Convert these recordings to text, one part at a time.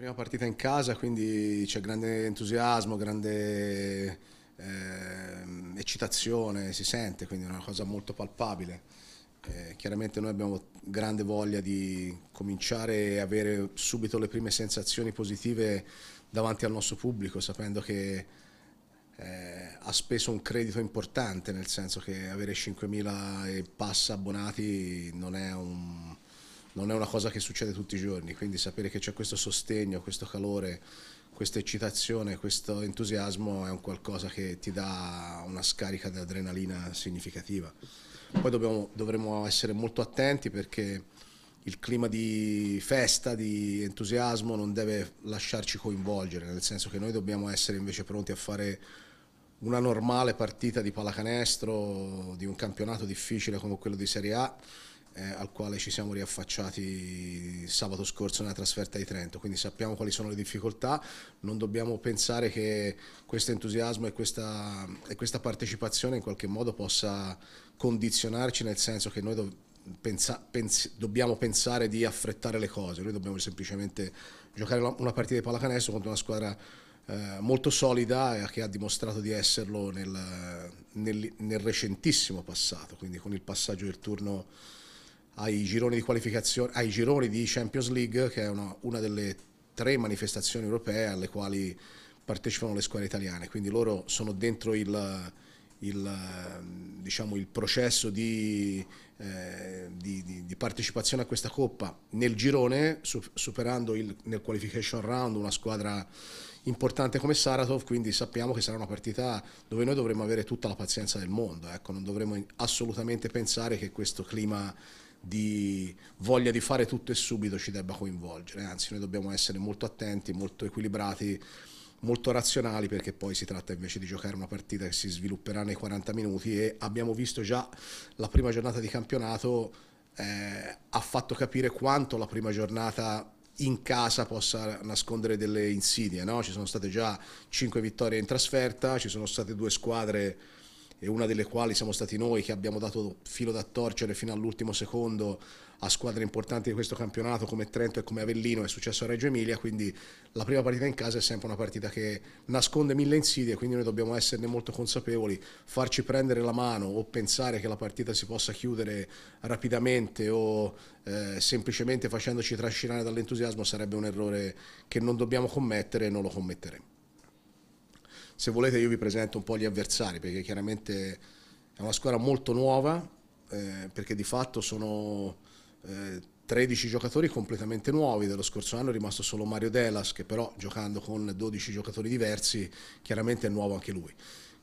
Prima partita in casa, quindi c'è grande entusiasmo, grande eh, eccitazione, si sente, quindi è una cosa molto palpabile. Eh, chiaramente noi abbiamo grande voglia di cominciare e avere subito le prime sensazioni positive davanti al nostro pubblico, sapendo che eh, ha speso un credito importante, nel senso che avere 5.000 e passa abbonati non è un non è una cosa che succede tutti i giorni, quindi sapere che c'è questo sostegno, questo calore, questa eccitazione, questo entusiasmo è un qualcosa che ti dà una scarica di adrenalina significativa. Poi dobbiamo, dovremo essere molto attenti perché il clima di festa, di entusiasmo non deve lasciarci coinvolgere, nel senso che noi dobbiamo essere invece pronti a fare una normale partita di pallacanestro, di un campionato difficile come quello di Serie A eh, al quale ci siamo riaffacciati sabato scorso nella trasferta di Trento, quindi sappiamo quali sono le difficoltà, non dobbiamo pensare che questo entusiasmo e questa, e questa partecipazione in qualche modo possa condizionarci, nel senso che noi do, pensa, pens, dobbiamo pensare di affrettare le cose, noi dobbiamo semplicemente giocare una partita di pallacanestro contro una squadra eh, molto solida e che ha dimostrato di esserlo nel, nel, nel recentissimo passato, quindi con il passaggio del turno ai gironi di qualificazione, ai gironi di Champions League, che è una, una delle tre manifestazioni europee alle quali partecipano le squadre italiane, quindi loro sono dentro il, il, diciamo, il processo di, eh, di, di, di, partecipazione a questa coppa nel girone, superando il, nel qualification round una squadra importante come Saratov, quindi sappiamo che sarà una partita dove noi dovremo avere tutta la pazienza del mondo, ecco, non dovremo assolutamente pensare che questo clima di voglia di fare tutto e subito ci debba coinvolgere, anzi noi dobbiamo essere molto attenti, molto equilibrati, molto razionali perché poi si tratta invece di giocare una partita che si svilupperà nei 40 minuti e abbiamo visto già la prima giornata di campionato eh, ha fatto capire quanto la prima giornata in casa possa nascondere delle insidie, no? ci sono state già 5 vittorie in trasferta, ci sono state due squadre e una delle quali siamo stati noi che abbiamo dato filo da torcere fino all'ultimo secondo a squadre importanti di questo campionato come Trento e come Avellino, è successo a Reggio Emilia, quindi la prima partita in casa è sempre una partita che nasconde mille insidie, quindi noi dobbiamo esserne molto consapevoli, farci prendere la mano o pensare che la partita si possa chiudere rapidamente o eh, semplicemente facendoci trascinare dall'entusiasmo sarebbe un errore che non dobbiamo commettere e non lo commetteremo se volete io vi presento un po' gli avversari, perché chiaramente è una squadra molto nuova, eh, perché di fatto sono eh, 13 giocatori completamente nuovi, dello scorso anno è rimasto solo Mario Delas, che però giocando con 12 giocatori diversi, chiaramente è nuovo anche lui.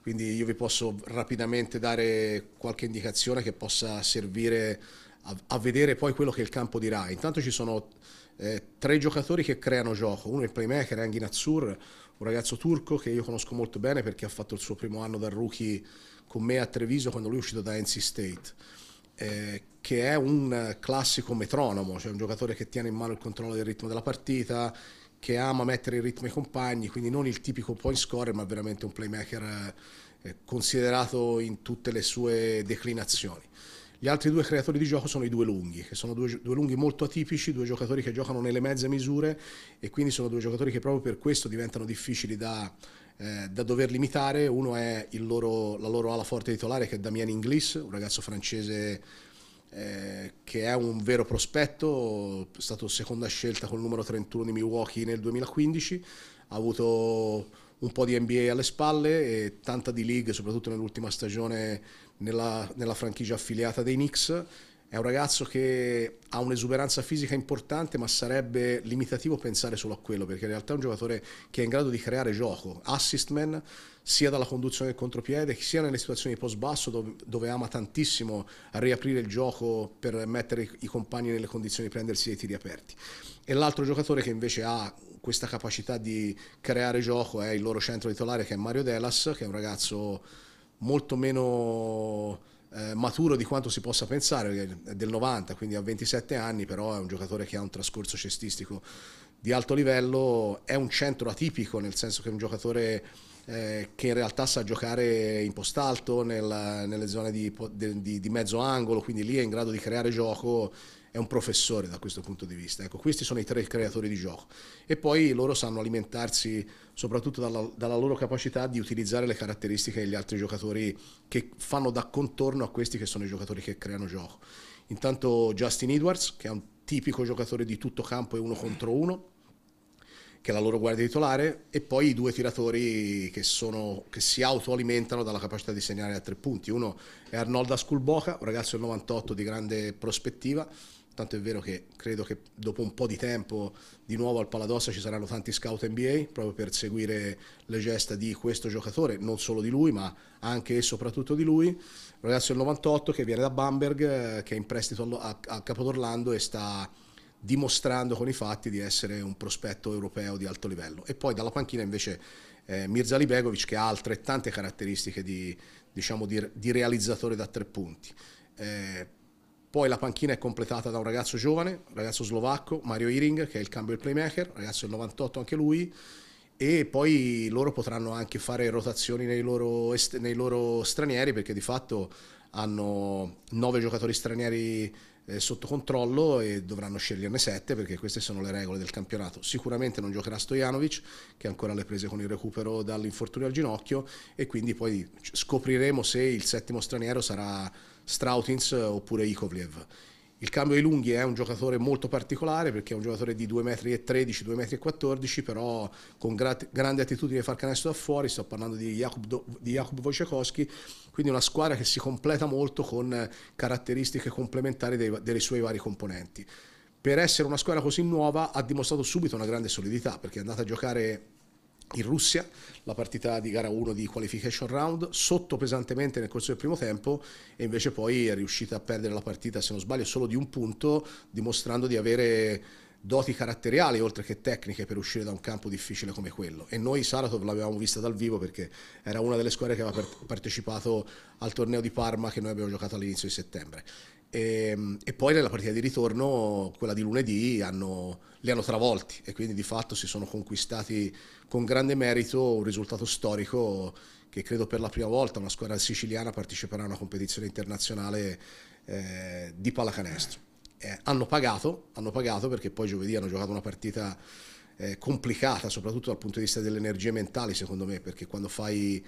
Quindi io vi posso rapidamente dare qualche indicazione che possa servire a, a vedere poi quello che il campo dirà. Intanto ci sono eh, tre giocatori che creano gioco. Uno è il playmaker Engin Azzur, un ragazzo turco che io conosco molto bene perché ha fatto il suo primo anno da rookie con me a Treviso quando lui è uscito da NC State. Eh, che è un classico metronomo, cioè un giocatore che tiene in mano il controllo del ritmo della partita, che ama mettere in ritmo i compagni, quindi non il tipico point scorer, ma veramente un playmaker eh, considerato in tutte le sue declinazioni. Gli altri due creatori di gioco sono i due lunghi, che sono due, due, lunghi molto atipici, due giocatori che giocano nelle mezze misure e quindi sono due giocatori che proprio per questo diventano difficili da, eh, da dover limitare. Uno è loro, la loro ala forte titolare che è Damien Inglis, un ragazzo francese eh, che è un vero prospetto, è stato seconda scelta col numero 31 di Milwaukee nel 2015, ha avuto un po' di NBA alle spalle e tanta di league, soprattutto nell'ultima stagione nella, nella franchigia affiliata dei Knicks. È un ragazzo che ha un'esuberanza fisica importante, ma sarebbe limitativo pensare solo a quello, perché in realtà è un giocatore che è in grado di creare gioco, assist man, sia dalla conduzione del contropiede, sia nelle situazioni di post basso, dove, dove ama tantissimo riaprire il gioco per mettere i compagni nelle condizioni di prendersi dei tiri aperti. E l'altro giocatore che invece ha questa capacità di creare gioco è il loro centro titolare che è Mario Delas, che è un ragazzo molto meno eh, maturo di quanto si possa pensare, è del 90, quindi ha 27 anni, però è un giocatore che ha un trascorso cestistico di alto livello, è un centro atipico, nel senso che è un giocatore eh, che in realtà sa giocare in post alto, nel, nelle zone di, di, di mezzo angolo, quindi lì è in grado di creare gioco è un professore da questo punto di vista. Ecco, questi sono i tre creatori di gioco. E poi loro sanno alimentarsi soprattutto dalla, dalla loro capacità di utilizzare le caratteristiche degli altri giocatori che fanno da contorno a questi che sono i giocatori che creano gioco. Intanto Justin Edwards, che è un tipico giocatore di tutto campo e uno contro uno, che è la loro guardia titolare, e poi i due tiratori che, sono, che si autoalimentano dalla capacità di segnare a tre punti. Uno è Arnolda Asculboca, un ragazzo del 98 di grande prospettiva, Tanto è vero che credo che dopo un po' di tempo di nuovo al Paladossa ci saranno tanti scout NBA proprio per seguire le gesta di questo giocatore, non solo di lui, ma anche e soprattutto di lui. Un ragazzo del 98 che viene da Bamberg, eh, che è in prestito a, Capodorlando e sta dimostrando con i fatti di essere un prospetto europeo di alto livello. E poi dalla panchina invece eh, Mirza Libegovic che ha altrettante caratteristiche di, diciamo, di, di realizzatore da tre punti. Eh, poi la panchina è completata da un ragazzo giovane, un ragazzo slovacco, Mario Iring, che è il cambio del playmaker, ragazzo del 98 anche lui, e poi loro potranno anche fare rotazioni nei loro, nei loro stranieri, perché di fatto hanno nove giocatori stranieri eh, sotto controllo e dovranno sceglierne sette perché queste sono le regole del campionato. Sicuramente non giocherà Stojanovic che ancora le prese con il recupero dall'infortunio al ginocchio e quindi poi scopriremo se il settimo straniero sarà Strautins eh, oppure Ikovliev. Il cambio di lunghi è un giocatore molto particolare perché è un giocatore di 2,13 m, 2,14 m, però con grande attitudine di far canestro da fuori, sto parlando di Jakub, Do- di Jakub Wojciechowski, quindi una squadra che si completa molto con caratteristiche complementari dei, delle sue varie componenti. Per essere una squadra così nuova ha dimostrato subito una grande solidità perché è andata a giocare in Russia, la partita di gara 1 di qualification round, sotto pesantemente nel corso del primo tempo e invece poi è riuscita a perdere la partita, se non sbaglio, solo di un punto, dimostrando di avere doti caratteriali oltre che tecniche per uscire da un campo difficile come quello e noi Saratov l'avevamo vista dal vivo perché era una delle squadre che aveva partecipato al torneo di Parma che noi abbiamo giocato all'inizio di settembre e, ehm, e, poi nella partita di ritorno, quella di lunedì, hanno, li hanno travolti e quindi di fatto si sono conquistati con grande merito un risultato storico che credo per la prima volta una squadra siciliana parteciperà a una competizione internazionale eh, di pallacanestro. Eh, hanno, pagato, hanno pagato perché poi giovedì hanno giocato una partita eh, complicata, soprattutto dal punto di vista delle energie mentali, secondo me, perché quando fai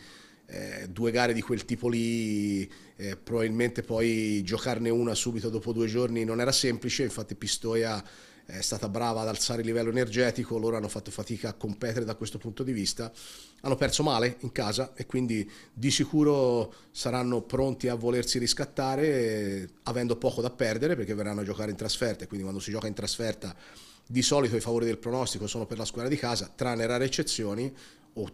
eh, due gare di quel tipo lì, eh, probabilmente poi giocarne una subito dopo due giorni non era semplice, infatti Pistoia è stata brava ad alzare il livello energetico, loro hanno fatto fatica a competere da questo punto di vista, hanno perso male in casa e quindi di sicuro saranno pronti a volersi riscattare avendo poco da perdere perché verranno a giocare in trasferta e quindi quando si gioca in trasferta di solito i favori del pronostico sono per la squadra di casa, tranne rare eccezioni o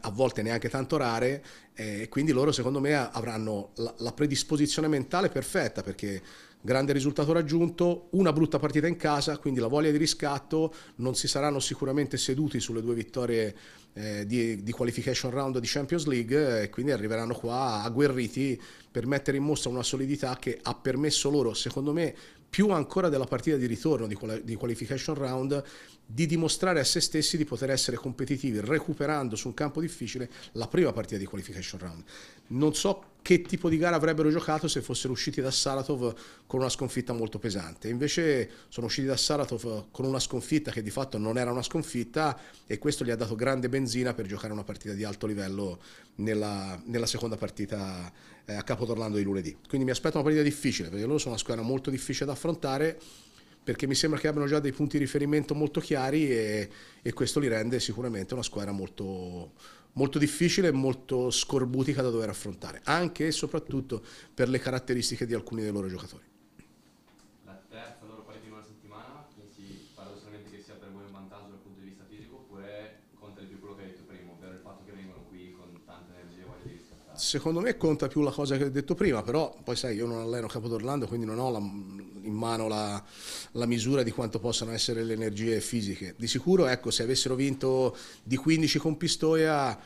a volte neanche tanto rare e quindi loro secondo me avranno la predisposizione mentale perfetta perché grande risultato raggiunto, una brutta partita in casa, quindi la voglia di riscatto, non si saranno sicuramente seduti sulle due vittorie eh, di, di, qualification round di Champions League eh, e quindi arriveranno qua agguerriti per mettere in mostra una solidità che ha permesso loro, secondo me, più ancora della partita di ritorno di, quali di qualification round, di dimostrare a se stessi di poter essere competitivi recuperando su un campo difficile la prima partita di qualification round. Non so che tipo di gara avrebbero giocato se fossero usciti da Saratov con una sconfitta molto pesante. Invece sono usciti da Saratov con una sconfitta che di fatto non era una sconfitta e questo gli ha dato grande benzina per giocare una partita di alto livello nella, nella seconda partita eh, a Capotornando di lunedì. Quindi mi aspetto una partita difficile perché loro sono una squadra molto difficile da affrontare perché mi sembra che abbiano già dei punti di riferimento molto chiari e, e questo li rende sicuramente una squadra molto, molto difficile e molto scorbutica da dover affrontare, anche e soprattutto per le caratteristiche di alcuni dei loro giocatori. secondo me conta più la cosa che ho detto prima, però poi sai, io non alleno Capo d'Orlando, quindi non ho la, in mano la, la, misura di quanto possano essere le energie fisiche. Di sicuro, ecco, se avessero vinto di 15 con Pistoia,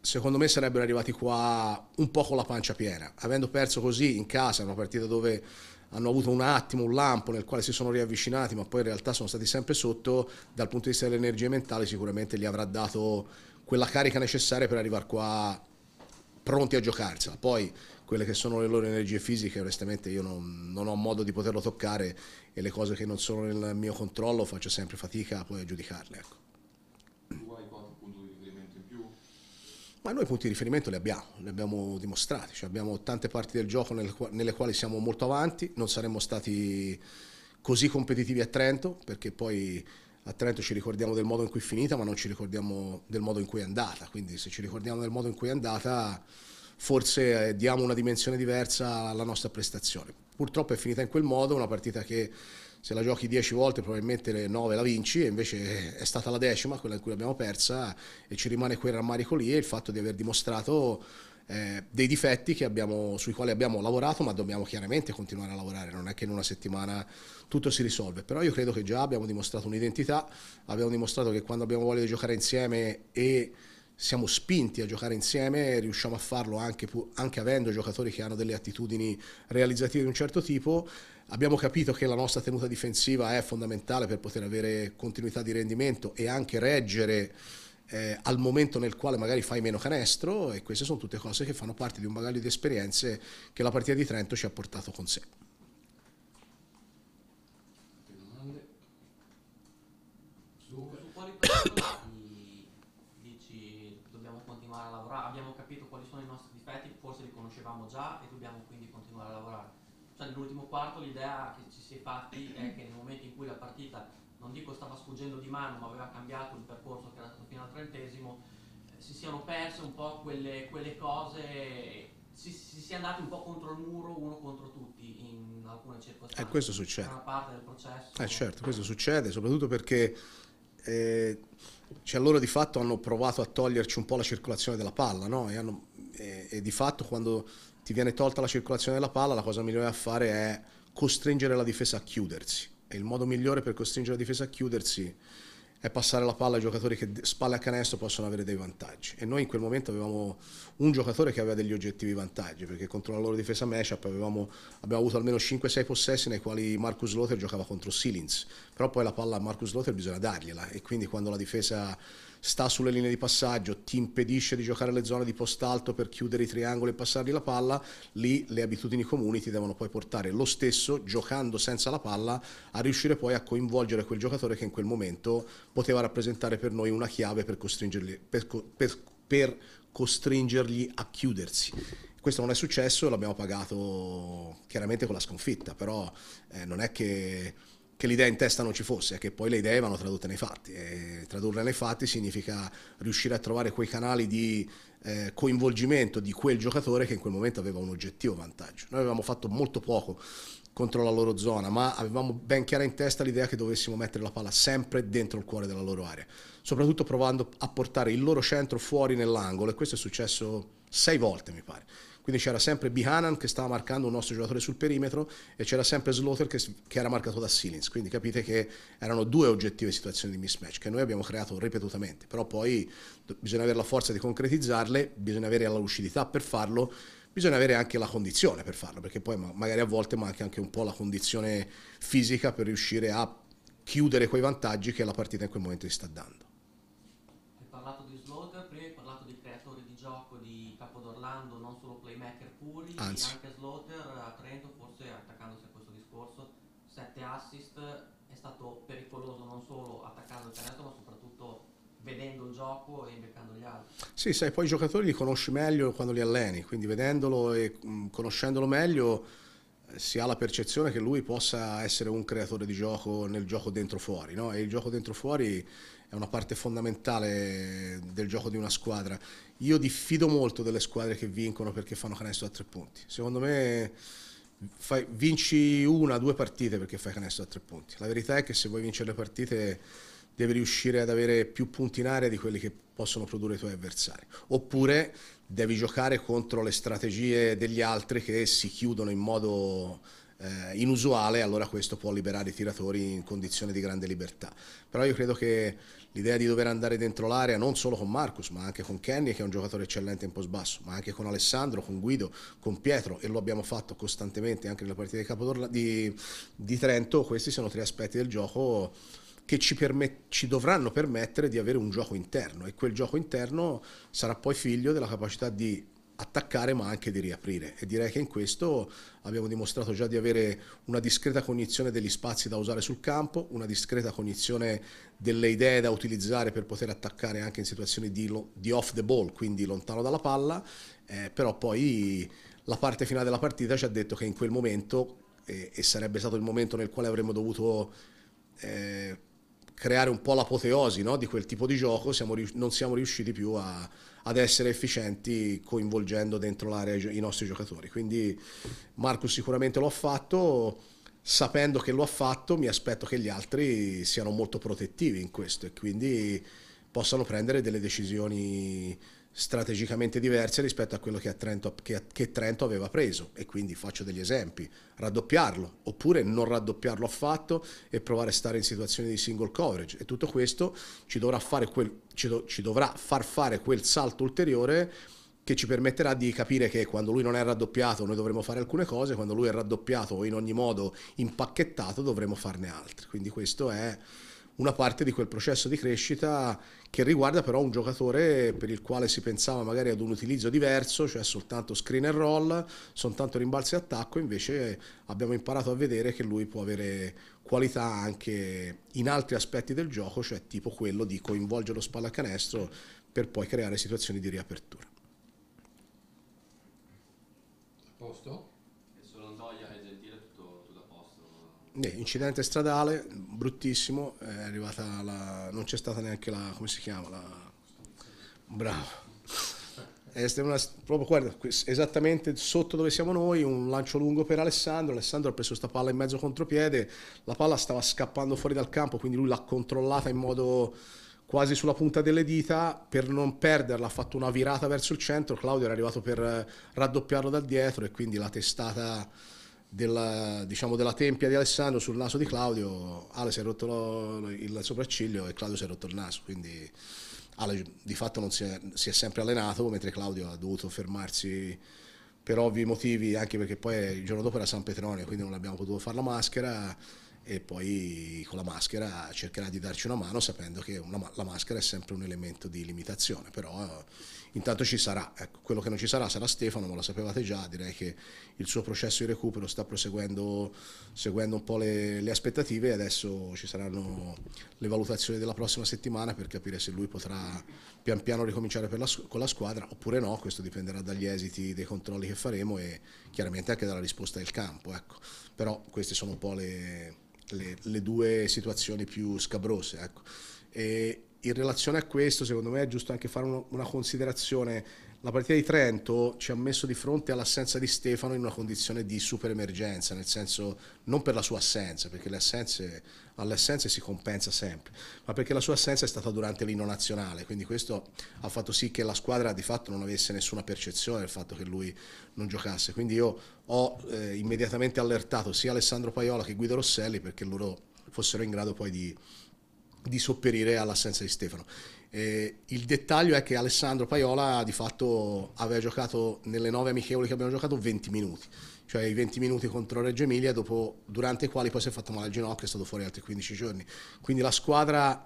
secondo me sarebbero arrivati qua un po' con la pancia piena. Avendo perso così in casa, una partita dove hanno avuto un attimo, un lampo nel quale si sono riavvicinati, ma poi in realtà sono stati sempre sotto, dal punto di vista delle energie mentali sicuramente gli avrà dato quella carica necessaria per arrivare qua pronti a giocarsela. Poi quelle che sono le loro energie fisiche, onestamente io non, non, ho modo di poterlo toccare e le cose che non sono nel mio controllo faccio sempre fatica poi a giudicarle. Ecco. Tu hai qualche punto di riferimento in più? Ma noi punti di riferimento li abbiamo, li abbiamo dimostrati, cioè abbiamo tante parti del gioco nel, nelle quali siamo molto avanti, non saremmo stati così competitivi a Trento perché poi a Trento ci ricordiamo del modo in cui è finita, ma non ci ricordiamo del modo in cui è andata. Quindi se ci ricordiamo del modo in cui è andata, forse eh, diamo una dimensione diversa alla nostra prestazione. Purtroppo è finita in quel modo, una partita che se la giochi dieci volte probabilmente le nove la vinci e invece è stata la decima quella in cui l'abbiamo persa e ci rimane quel rammarico lì e il fatto di aver dimostrato eh, dei difetti abbiamo, sui quali abbiamo lavorato, ma dobbiamo chiaramente continuare a lavorare, non è che in una settimana tutto si risolve, però io credo che già abbiamo dimostrato un'identità, abbiamo dimostrato che quando abbiamo voglia di giocare insieme e siamo spinti a giocare insieme, riusciamo a farlo anche, anche, avendo giocatori che hanno delle attitudini realizzative di un certo tipo. Abbiamo capito che la nostra tenuta difensiva è fondamentale per poter avere continuità di rendimento e anche reggere eh, al momento nel quale magari fai meno canestro e queste sono tutte cose che fanno parte di un bagaglio di esperienze che la partita di Trento ci ha portato con sé. dici abbiamo capito quali sono i nostri difetti, forse li conoscevamo già e dobbiamo quindi continuare a lavorare. Cioè, nell'ultimo quarto l'idea che ci si è fatti è che nel momento in cui la partita non dico stava sfuggendo di mano, ma aveva cambiato il percorso che era stato fino al trentesimo, eh, si siano perse un po' quelle, quelle cose, si, si, si, andati un po' contro il muro, uno contro tutti in alcune circostanze. E eh, questo succede. È una parte del processo. Eh certo, questo succede, soprattutto perché... Eh, cioè loro di fatto hanno provato a toglierci un po' la circolazione della palla, no? e, hanno, e, e, di fatto quando ti viene tolta la circolazione della palla la cosa migliore da fare è costringere la difesa a chiudersi il modo migliore per costringere la difesa a chiudersi è passare la palla ai giocatori che spalle a canestro possono avere dei vantaggi. E noi in quel momento avevamo un giocatore che aveva degli oggettivi vantaggi, perché contro la loro difesa matchup avevamo, abbiamo avuto almeno 5-6 possessi nei quali Marcus Lothar giocava contro Silins. Però poi la palla a Marcus Lothar bisogna dargliela e quindi quando la difesa sta sulle linee di passaggio, ti impedisce di giocare le zone di post alto per chiudere i triangoli e passargli la palla, lì le abitudini comuni ti devono poi portare lo stesso, giocando senza la palla, a riuscire poi a coinvolgere quel giocatore che in quel momento poteva rappresentare per noi una chiave per costringerli, per, per, per costringergli a chiudersi. Questo non è successo, l'abbiamo pagato chiaramente con la sconfitta, però eh, non è che che l'idea in testa non ci fosse, che poi le idee vanno tradotte nei fatti. E tradurle nei fatti significa riuscire a trovare quei canali di eh, coinvolgimento di quel giocatore che in quel momento aveva un oggettivo vantaggio. Noi avevamo fatto molto poco contro la loro zona, ma avevamo ben chiara in testa l'idea che dovessimo mettere la palla sempre dentro il cuore della loro area, soprattutto provando a portare il loro centro fuori nell'angolo e questo è successo sei volte mi pare quindi c'era sempre Bihanan che stava marcando un nostro giocatore sul perimetro e c'era sempre Slaughter che, che, era marcato da Silins, quindi capite che erano due oggettive situazioni di mismatch che noi abbiamo creato ripetutamente, però poi bisogna avere la forza di concretizzarle, bisogna avere la lucidità per farlo, bisogna avere anche la condizione per farlo, perché poi magari a volte manca anche un po' la condizione fisica per riuscire a chiudere quei vantaggi che la partita in quel momento ti sta dando. anzi. Anche Slaughter eh, a Trento, forse attaccandosi a questo discorso, 7 assist è stato pericoloso non solo attaccando il canestro, ma soprattutto vedendo il gioco e beccando gli altri. Sì, sai, poi i giocatori li conosci meglio quando li alleni, quindi vedendolo e mm, conoscendolo meglio eh, si ha la percezione che lui possa essere un creatore di gioco nel gioco dentro fuori, no? E il gioco dentro fuori è una parte fondamentale del gioco di una squadra io diffido molto delle squadre che vincono perché fanno canestro da tre punti. Secondo me fai, vinci una, due partite perché fai canestro da tre punti. La verità è che se vuoi vincere le partite devi riuscire ad avere più punti in area di quelli che possono produrre i tuoi avversari. Oppure devi giocare contro le strategie degli altri che si chiudono in modo eh, inusuale, allora questo può liberare i tiratori in condizioni di grande libertà. Però io credo che l'idea di dover andare dentro l'area non solo con Marcus, ma anche con Kenny, che è un giocatore eccellente in post basso, ma anche con Alessandro, con Guido, con Pietro, e lo abbiamo fatto costantemente anche nella partita di, Capodorla, di, di Trento, questi sono tre aspetti del gioco che ci, ci, dovranno permettere di avere un gioco interno e quel gioco interno sarà poi figlio della capacità di attaccare ma anche di riaprire e direi che in questo abbiamo dimostrato già di avere una discreta cognizione degli spazi da usare sul campo, una discreta cognizione delle idee da utilizzare per poter attaccare anche in situazioni di, di off the ball, quindi lontano dalla palla, eh, però poi la parte finale della partita ci ha detto che in quel momento, eh, e sarebbe stato il momento nel quale avremmo dovuto... Eh, creare un po' l'apoteosi no? di quel tipo di gioco, siamo, non siamo riusciti più a, ad essere efficienti coinvolgendo dentro l'area i, nostri giocatori. Quindi Marcus sicuramente lo ha fatto, sapendo che lo ha fatto mi aspetto che gli altri siano molto protettivi in questo e quindi possano prendere delle decisioni strategicamente diverse rispetto a quello che, a Trento, che, che, Trento aveva preso e quindi faccio degli esempi, raddoppiarlo oppure non raddoppiarlo affatto e provare a stare in situazioni di single coverage e tutto questo ci dovrà, fare quel, ci do, ci dovrà far fare quel salto ulteriore che ci permetterà di capire che quando lui non è raddoppiato noi dovremo fare alcune cose, quando lui è raddoppiato o in ogni modo impacchettato dovremo farne altre. Quindi questo è una parte di quel processo di crescita che riguarda però un giocatore per il quale si pensava magari ad un utilizzo diverso, cioè soltanto screen and roll, soltanto rimbalzi e attacco, invece abbiamo imparato a vedere che lui può avere qualità anche in altri aspetti del gioco, cioè tipo quello di coinvolgere lo spallacanestro per poi creare situazioni di riapertura. A posto? incidente stradale bruttissimo, è arrivata la, non c'è stata neanche la, come si chiama, la, bravo, è eh, una, proprio guarda, esattamente sotto dove siamo noi, un lancio lungo per Alessandro, Alessandro ha preso questa palla in mezzo contropiede, la palla stava scappando fuori dal campo, quindi lui l'ha controllata in modo quasi sulla punta delle dita, per non perderla ha fatto una virata verso il centro, Claudio era arrivato per eh, raddoppiarlo dal dietro e quindi la testata della, diciamo, della tempia di Alessandro sul naso di Claudio, Ale si è rotto il sopracciglio e Claudio si è rotto il naso, quindi Ale di fatto non si è, si è sempre allenato, mentre Claudio ha dovuto fermarsi per ovvi motivi, anche perché poi il giorno dopo era San Petronio, quindi non abbiamo potuto fare la maschera e poi con la maschera cercherà di darci una mano sapendo che una, la maschera è sempre un elemento di limitazione, però intanto ci sarà, ecco, quello che non ci sarà sarà Stefano, ma lo sapevate già, direi che il suo processo di recupero sta proseguendo seguendo un po' le, le aspettative e adesso ci saranno le valutazioni della prossima settimana per capire se lui potrà pian piano ricominciare la, con la squadra oppure no, questo dipenderà dagli esiti dei controlli che faremo e chiaramente anche dalla risposta del campo, ecco. però queste sono un po' le, le, le due situazioni più scabrose. Ecco. E, in relazione a questo, secondo me è giusto anche fare uno, una considerazione. La partita di Trento ci ha messo di fronte all'assenza di Stefano in una condizione di super emergenza, nel senso non per la sua assenza, perché le assenze, alle assenze si compensa sempre, ma perché la sua assenza è stata durante l'inno nazionale, quindi questo ha fatto sì che la squadra di fatto non avesse nessuna percezione del fatto che lui non giocasse. Quindi io ho eh, immediatamente allertato sia Alessandro Paiola che Guido Rosselli perché loro fossero in grado poi di di sopperire all'assenza di Stefano. Eh, il dettaglio è che Alessandro Paiola di fatto aveva giocato nelle nove amichevoli che abbiamo giocato 20 minuti, cioè i 20 minuti contro Reggio Emilia, dopo, durante i quali poi si è fatto male al ginocchio e è stato fuori altri 15 giorni. Quindi la squadra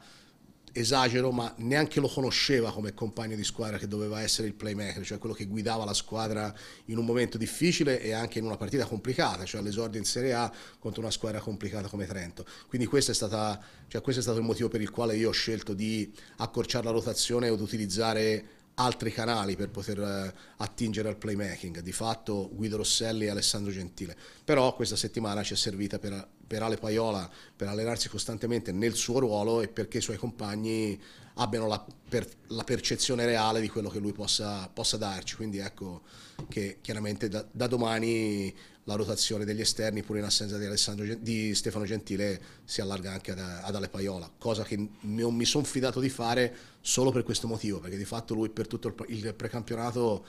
esagero, ma neanche lo conosceva come compagno di squadra che doveva essere il playmaker, cioè quello che guidava la squadra in un momento difficile e anche in una partita complicata, cioè all'esordio in Serie A contro una squadra complicata come Trento. Quindi questo è, stata, cioè questo è stato il motivo per il quale io ho scelto di accorciare la rotazione o di utilizzare altri canali per poter eh, attingere al playmaking. Di fatto Guido Rosselli e Alessandro Gentile. Però questa settimana ci è servita per per Ale Paiola per allenarsi costantemente nel suo ruolo e perché i suoi compagni abbiano la, per, la percezione reale di quello che lui possa, possa darci. Quindi ecco che chiaramente da, da, domani la rotazione degli esterni, pur in assenza di, di Stefano Gentile, si allarga anche ad, ad Ale Paiola, cosa che non mi sono fidato di fare solo per questo motivo, perché di fatto lui per tutto il, il precampionato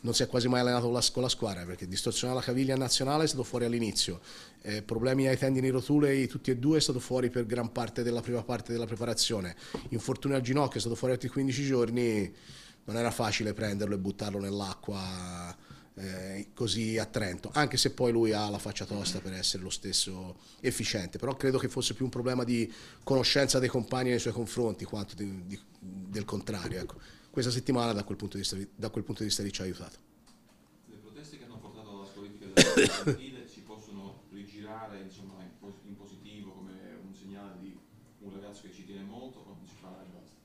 non si è quasi mai allenato con la, con la squadra perché distorsione alla caviglia nazionale è stato fuori all'inizio, eh, problemi ai tendini rotulei tutti e due è stato fuori per gran parte della prima parte della preparazione, infortunio al ginocchio è stato fuori altri 15 giorni, non era facile prenderlo e buttarlo nell'acqua eh, così a Trento, anche se poi lui ha la faccia tosta per essere lo stesso efficiente, però credo che fosse più un problema di conoscenza dei compagni nei suoi confronti quanto di, di, del contrario. Ecco questa settimana da quel punto di vista, da quel punto di, vista lì ci ha aiutato. Le proteste che hanno portato alla squalifica del Argentina si possono rigirare insomma, in positivo come un segnale di un ragazzo che ci tiene molto o non si fa e basta?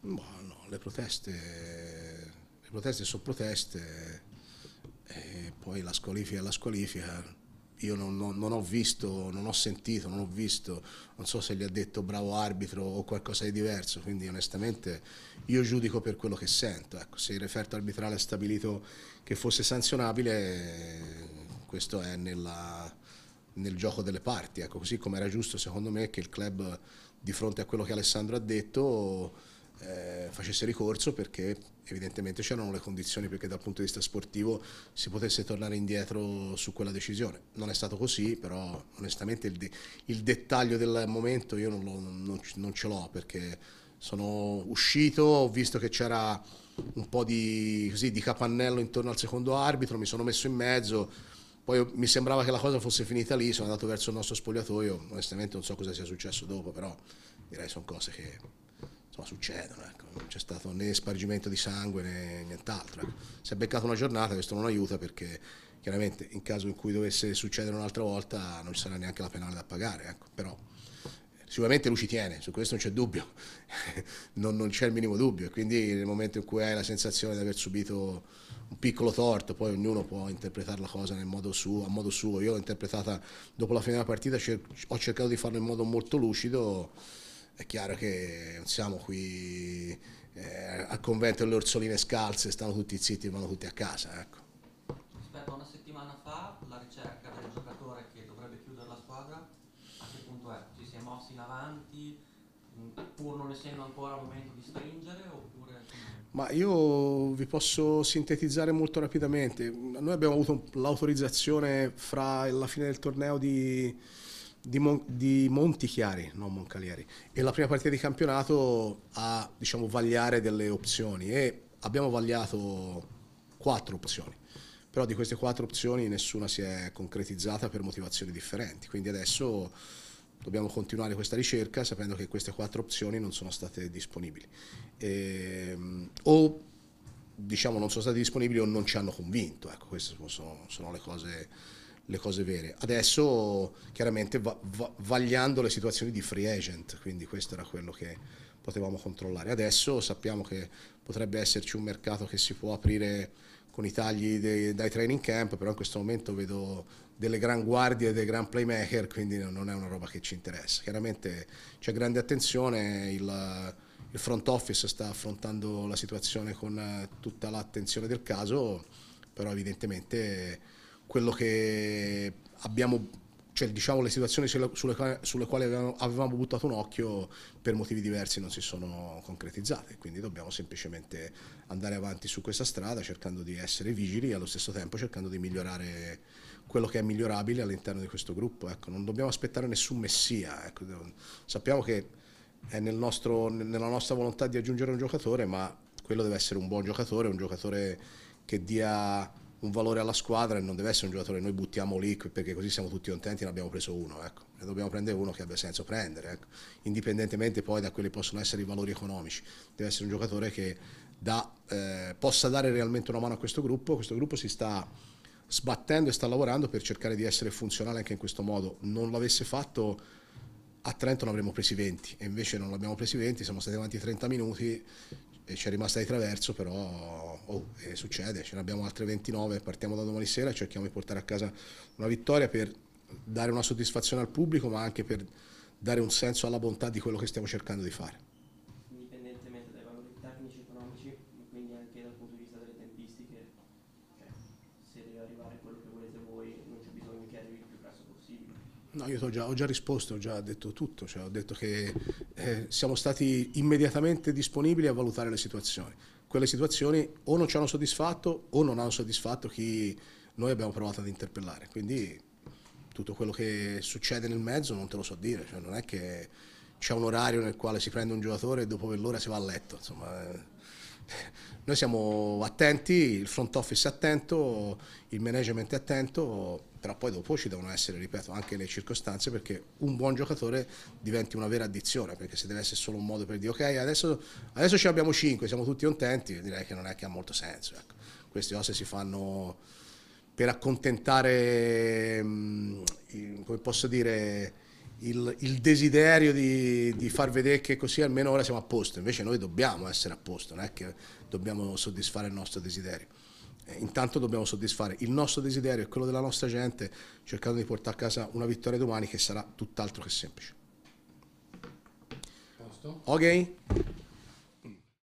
Boh, no, le proteste, le proteste sono proteste e poi la squalifica è la squalifica io non, non, non, ho visto, non ho sentito, non ho visto, non so se gli ha detto bravo arbitro o qualcosa di diverso, quindi onestamente io giudico per quello che sento. Ecco, se il referto arbitrale ha stabilito che fosse sanzionabile, questo è nella, nel gioco delle parti, ecco, così come era giusto secondo me che il club di fronte a quello che Alessandro ha detto eh, facesse ricorso perché evidentemente c'erano le condizioni perché dal punto di vista sportivo si potesse tornare indietro su quella decisione. Non è stato così, però onestamente il, de il dettaglio del momento io non, lo, non, non ce l'ho perché sono uscito, ho visto che c'era un po' di, così, di capannello intorno al secondo arbitro, mi sono messo in mezzo, poi mi sembrava che la cosa fosse finita lì, sono andato verso il nostro spogliatoio, onestamente non so cosa sia successo dopo, però direi sono cose che insomma, succedono, ecco. non c'è stato né spargimento di sangue né nient'altro. Ecco. Si è beccata una giornata, questo non aiuta perché chiaramente in caso in cui dovesse succedere un'altra volta non ci sarà neanche la penale da pagare, ecco. però eh, sicuramente lui ci tiene, su questo non c'è dubbio, non, non c'è il minimo dubbio e quindi nel momento in cui hai la sensazione di aver subito un piccolo torto, poi ognuno può interpretare la cosa nel modo suo, a modo suo, io l'ho interpretata dopo la fine della partita, ho cercato di farlo in modo molto lucido è chiaro che non siamo qui eh, al convento le orsoline scalze, stanno tutti zitti e vanno tutti a casa. Ecco. Rispetto a una settimana fa, la ricerca del giocatore che dovrebbe chiudere la squadra, a che punto è? Ci si è mossi in avanti, mm, pur non essendo ancora al momento di stringere? Oppure... Ma io vi posso sintetizzare molto rapidamente. Noi abbiamo avuto l'autorizzazione fra la fine del torneo di di, Mon- di, Montichiari, non Moncalieri, e la prima partita di campionato a diciamo, vagliare delle opzioni e abbiamo vagliato quattro opzioni, però di queste quattro opzioni nessuna si è concretizzata per motivazioni differenti, quindi adesso dobbiamo continuare questa ricerca sapendo che queste quattro opzioni non sono state disponibili. E, ehm, o diciamo non sono state disponibili o non ci hanno convinto, ecco queste sono, sono le cose le cose vere. Adesso chiaramente va, va, vagliando le situazioni di free agent, quindi questo era quello che potevamo controllare. Adesso sappiamo che potrebbe esserci un mercato che si può aprire con i tagli dei, dai training camp, però in questo momento vedo delle gran guardie dei gran playmaker, quindi non è una roba che ci interessa. Chiaramente c'è grande attenzione, il, il front office sta affrontando la situazione con eh, tutta l'attenzione del caso, però evidentemente quello che abbiamo, cioè diciamo le situazioni sulle, sulle quali avevamo, avevamo, buttato un occhio per motivi diversi non si sono concretizzate, quindi dobbiamo semplicemente andare avanti su questa strada cercando di essere vigili e allo stesso tempo cercando di migliorare quello che è migliorabile all'interno di questo gruppo. Ecco, non dobbiamo aspettare nessun messia, ecco, sappiamo che è nel nostro, nella nostra volontà di aggiungere un giocatore, ma quello deve essere un buon giocatore, un giocatore che dia un valore alla squadra e non deve essere un giocatore noi buttiamo lì perché così siamo tutti contenti e ne abbiamo preso uno, ecco. ne dobbiamo prendere uno che abbia senso prendere, ecco. indipendentemente poi da quelli che possono essere i valori economici, deve essere un giocatore che da, eh, possa dare realmente una mano a questo gruppo, questo gruppo si sta sbattendo e sta lavorando per cercare di essere funzionale anche in questo modo, non l'avesse fatto a Trento non avremmo presi 20 e invece non l'abbiamo presi 20, siamo stati avanti 30 minuti, e ci è rimasta di traverso, però oh, eh, succede, ce ne abbiamo altre 29, partiamo da domani sera e cerchiamo di portare a casa una vittoria per dare una soddisfazione al pubblico, ma anche per dare un senso alla bontà di quello che stiamo cercando di fare. No, io ho già, ho già, risposto, ho già detto tutto, cioè, ho detto che eh, siamo stati immediatamente disponibili a valutare le situazioni. Quelle situazioni o non ci hanno soddisfatto o non hanno soddisfatto chi noi abbiamo provato ad interpellare, quindi tutto quello che succede nel mezzo non te lo so dire, cioè, non è che c'è un orario nel quale si prende un giocatore e dopo quell'ora si va a letto, insomma, eh, noi siamo attenti, il front office è attento, il management è attento però poi dopo ci devono essere, ripeto, anche le circostanze perché un buon giocatore diventi una vera addizione, perché se deve essere solo un modo per dire ok, adesso, adesso ce abbiamo 5, siamo tutti contenti, direi che non è che ha molto senso. Ecco. Queste cose si fanno per accontentare, come posso dire, il, il desiderio di, di, far vedere che così almeno ora siamo a posto, invece noi dobbiamo essere a posto, non è che dobbiamo soddisfare il nostro desiderio. Eh, intanto dobbiamo soddisfare il nostro desiderio e quello della nostra gente cercando di portare a casa una vittoria domani che sarà tutt'altro che semplice. Ok?